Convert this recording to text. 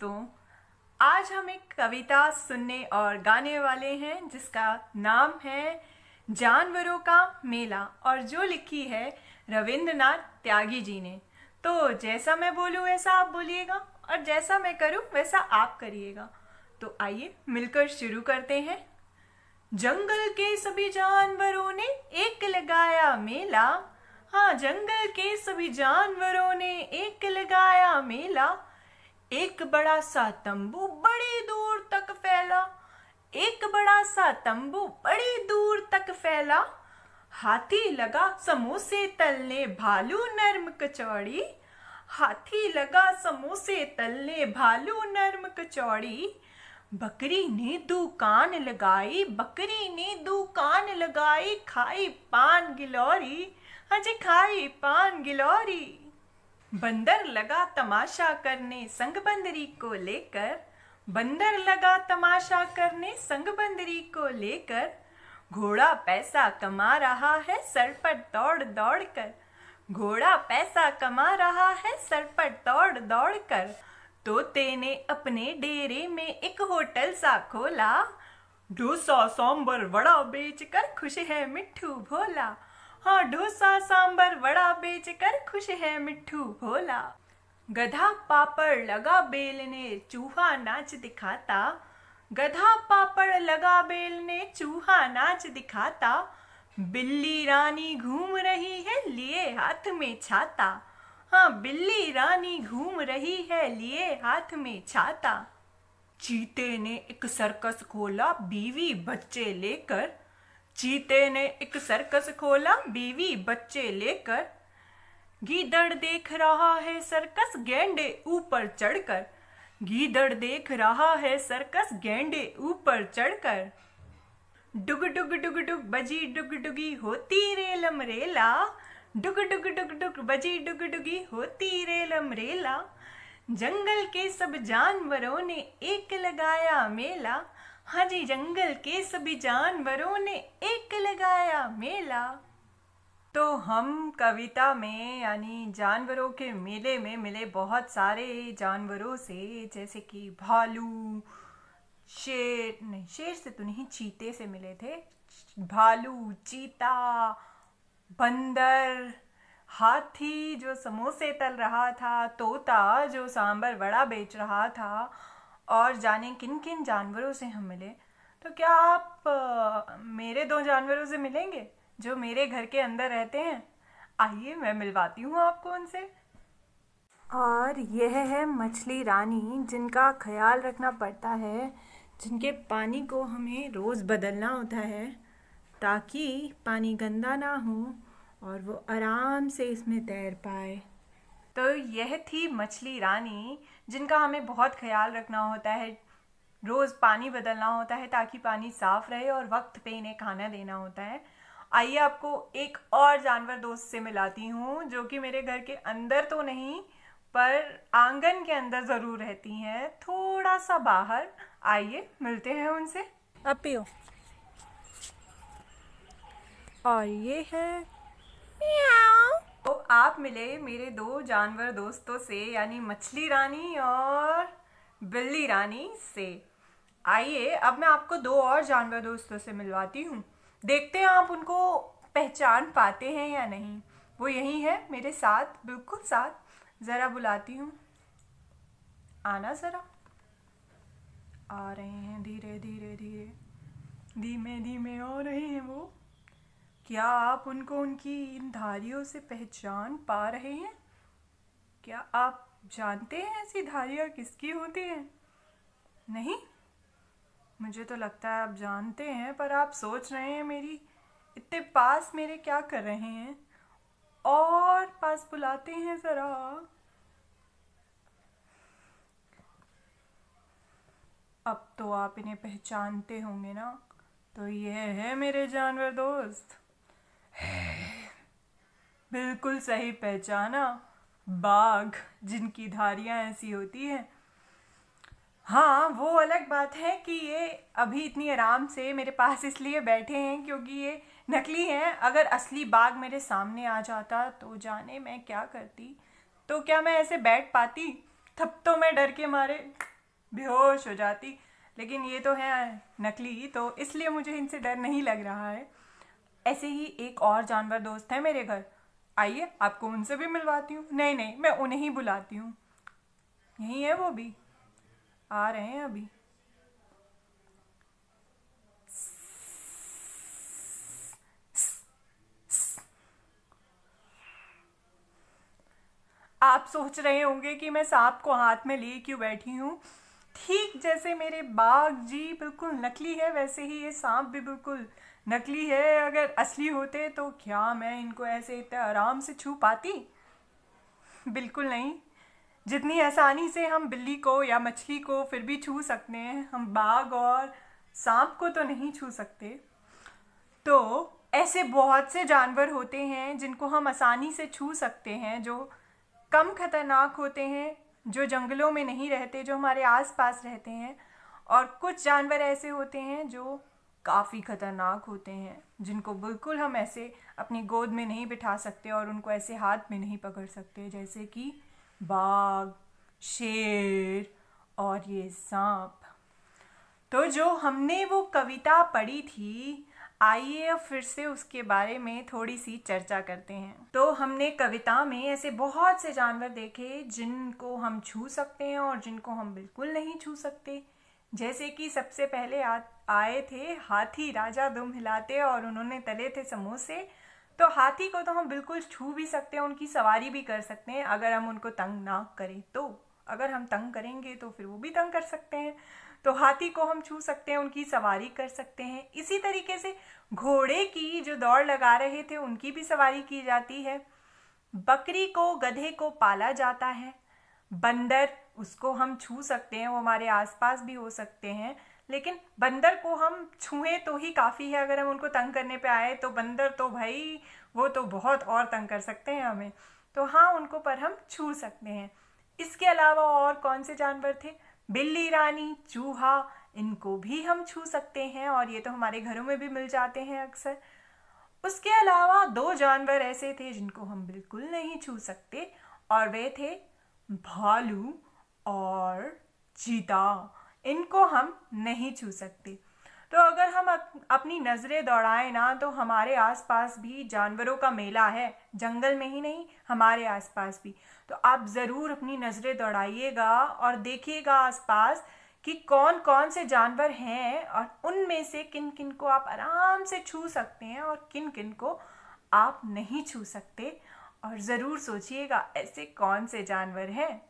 दोस्तों आज हम एक कविता सुनने और गाने वाले हैं जिसका नाम है जानवरों का मेला और जो लिखी है रविंद्रनाथ त्यागी जी ने तो जैसा मैं बोलूँ वैसा आप बोलिएगा और जैसा मैं करूँ वैसा आप करिएगा तो आइए मिलकर शुरू करते हैं जंगल के सभी जानवरों ने एक लगाया मेला हाँ जंगल के सभी जानवरों ने एक लगाया मेला एक बड़ा सा तंबू बड़ी दूर तक फैला एक बड़ा सा तंबू बड़ी दूर तक फैला हाथी लगा समोसे तलने भालू नर्म कचौड़ी हाथी लगा समोसे तलने भालू नर्म कचौड़ी बकरी ने दुकान लगाई बकरी ने दुकान लगाई खाई पान गिलौरी अजय हाँ खाई पान गिलौरी बंदर लगा तमाशा करने संग बंदरी को लेकर बंदर लगा तमाशा करने संग बंदरी को लेकर घोड़ा पैसा कमा रहा है सर पर दौड़ दौड़ कर घोड़ा पैसा कमा रहा है सर पर दौड़ दौड़ कर तोते ने अपने डेरे में एक होटल सा खोला डोसा सांबर वड़ा बेचकर खुश है मिठू भोला हाँ डोसा सांबर वड़ा बेच कर खुश है मिट्टू भोला गधा पापड़ लगा बेल ने चूहा नाच दिखाता गधा पापड़ लगा ने चूहा नाच दिखाता बिल्ली रानी घूम रही है लिए हाथ में छाता हाँ बिल्ली रानी घूम रही है लिए हाथ में छाता चीते ने एक सर्कस खोला बीवी बच्चे लेकर चीते ने एक सर्कस खोला बीवी बच्चे लेकर गीदड़ देख रहा है सर्कस गेंडे ऊपर चढ़कर गीदड़ देख रहा है सर्कस गेंडे ऊपर चढ़कर डुग डुग डुग डुग बजी डुग डुगी होती रेलम रेला डुग डुग डुग डुग बजी डुग डुगी होती रेलम रेला जंगल के सब जानवरों ने एक लगाया मेला हाँ जी जंगल के सभी जानवरों ने एक लगाया मेला तो हम कविता में यानी जानवरों के मेले में मिले बहुत सारे जानवरों से जैसे कि भालू शेर नहीं शेर से तो नहीं चीते से मिले थे भालू चीता बंदर हाथी जो समोसे तल रहा था तोता जो सांबर वड़ा बेच रहा था और जाने किन किन जानवरों से हम मिले तो क्या आप आ, मेरे दो जानवरों से मिलेंगे जो मेरे घर के अंदर रहते हैं आइए मैं मिलवाती हूँ आपको उनसे और यह है मछली रानी जिनका ख्याल रखना पड़ता है जिनके पानी को हमें रोज़ बदलना होता है ताकि पानी गंदा ना हो और वो आराम से इसमें तैर पाए तो यह थी मछली रानी जिनका हमें बहुत ख्याल रखना होता है रोज़ पानी बदलना होता है ताकि पानी साफ़ रहे और वक्त पे इन्हें खाना देना होता है आइए आपको एक और जानवर दोस्त से मिलाती हूँ जो कि मेरे घर के अंदर तो नहीं पर आंगन के अंदर ज़रूर रहती हैं थोड़ा सा बाहर आइए मिलते हैं उनसे अब पियो और ये है म्याओ तो आप मिले मेरे दो जानवर दोस्तों से यानी मछली रानी और बिल्ली रानी से आइए अब मैं आपको दो और जानवर दोस्तों से मिलवाती हूँ देखते हैं आप उनको पहचान पाते हैं या नहीं वो यही है मेरे साथ बिल्कुल साथ ज़रा बुलाती हूँ आना ज़रा आ रहे हैं धीरे धीरे धीरे धीमे धीमे आ रहे हैं वो क्या आप उनको उनकी इन धारियों से पहचान पा रहे हैं क्या आप जानते हैं ऐसी धारियाँ किसकी होती हैं नहीं मुझे तो लगता है आप जानते हैं पर आप सोच रहे हैं मेरी इतने पास मेरे क्या कर रहे हैं और पास बुलाते हैं ज़रा अब तो आप इन्हें पहचानते होंगे ना तो यह है मेरे जानवर दोस्त बिल्कुल सही पहचाना बाघ जिनकी धारियाँ ऐसी होती हैं हाँ वो अलग बात है कि ये अभी इतनी आराम से मेरे पास इसलिए बैठे हैं क्योंकि ये नकली हैं अगर असली बाघ मेरे सामने आ जाता तो जाने मैं क्या करती तो क्या मैं ऐसे बैठ पाती थप तो मैं डर के मारे बेहोश हो जाती लेकिन ये तो है नकली तो इसलिए मुझे इनसे डर नहीं लग रहा है ऐसे ही एक और जानवर दोस्त है मेरे घर आइए आपको उनसे भी मिलवाती हूँ नहीं नहीं मैं उन्हें ही बुलाती हूँ यहीं है वो भी आ रहे हैं अभी आप सोच रहे होंगे कि मैं सांप को हाथ में लिए क्यों बैठी हूँ ठीक जैसे मेरे बाघ जी बिल्कुल नकली है वैसे ही ये सांप भी बिल्कुल नकली है अगर असली होते तो क्या मैं इनको ऐसे इतने आराम से छू पाती बिल्कुल नहीं जितनी आसानी से हम बिल्ली को या मछली को फिर भी छू सकते हैं हम बाघ और सांप को तो नहीं छू सकते तो ऐसे बहुत से जानवर होते हैं जिनको हम आसानी से छू सकते हैं जो कम खतरनाक होते हैं जो जंगलों में नहीं रहते जो हमारे आसपास रहते हैं और कुछ जानवर ऐसे होते हैं जो काफ़ी ख़तरनाक होते हैं जिनको बिल्कुल हम ऐसे अपनी गोद में नहीं बिठा सकते और उनको ऐसे हाथ में नहीं पकड़ सकते जैसे कि बाघ शेर और ये सांप तो जो हमने वो कविता पढ़ी थी आइए अब फिर से उसके बारे में थोड़ी सी चर्चा करते हैं तो हमने कविता में ऐसे बहुत से जानवर देखे जिनको हम छू सकते हैं और जिनको हम बिल्कुल नहीं छू सकते जैसे कि सबसे पहले आ, आए थे हाथी राजा दुम हिलाते और उन्होंने तले थे समोसे तो हाथी को तो हम बिल्कुल छू भी सकते हैं उनकी सवारी भी कर सकते हैं अगर हम उनको तंग ना करें तो अगर हम तंग करेंगे तो फिर वो भी तंग कर सकते हैं तो हाथी को हम छू सकते हैं उनकी सवारी कर सकते हैं इसी तरीके से घोड़े की जो दौड़ लगा रहे थे उनकी भी सवारी की जाती है बकरी को गधे को पाला जाता है बंदर उसको हम छू सकते हैं वो हमारे आसपास भी हो सकते हैं लेकिन बंदर को हम छूएं तो ही काफ़ी है अगर हम उनको तंग करने पे आए तो बंदर तो भाई वो तो बहुत और तंग कर सकते हैं हमें तो हाँ उनको पर हम छू सकते हैं इसके अलावा और कौन से जानवर थे बिल्ली रानी चूहा इनको भी हम छू सकते हैं और ये तो हमारे घरों में भी मिल जाते हैं अक्सर उसके अलावा दो जानवर ऐसे थे जिनको हम बिल्कुल नहीं छू सकते और वे थे भालू और चीता इनको हम नहीं छू सकते तो अगर हम अपनी नज़रें दौड़ाएं ना तो हमारे आसपास भी जानवरों का मेला है जंगल में ही नहीं हमारे आसपास भी तो आप ज़रूर अपनी नज़रें दौड़ाइएगा और देखिएगा आसपास कि कौन कौन से जानवर हैं और उनमें से किन किन को आप आराम से छू सकते हैं और किन किन को आप नहीं छू सकते और ज़रूर सोचिएगा ऐसे कौन से जानवर हैं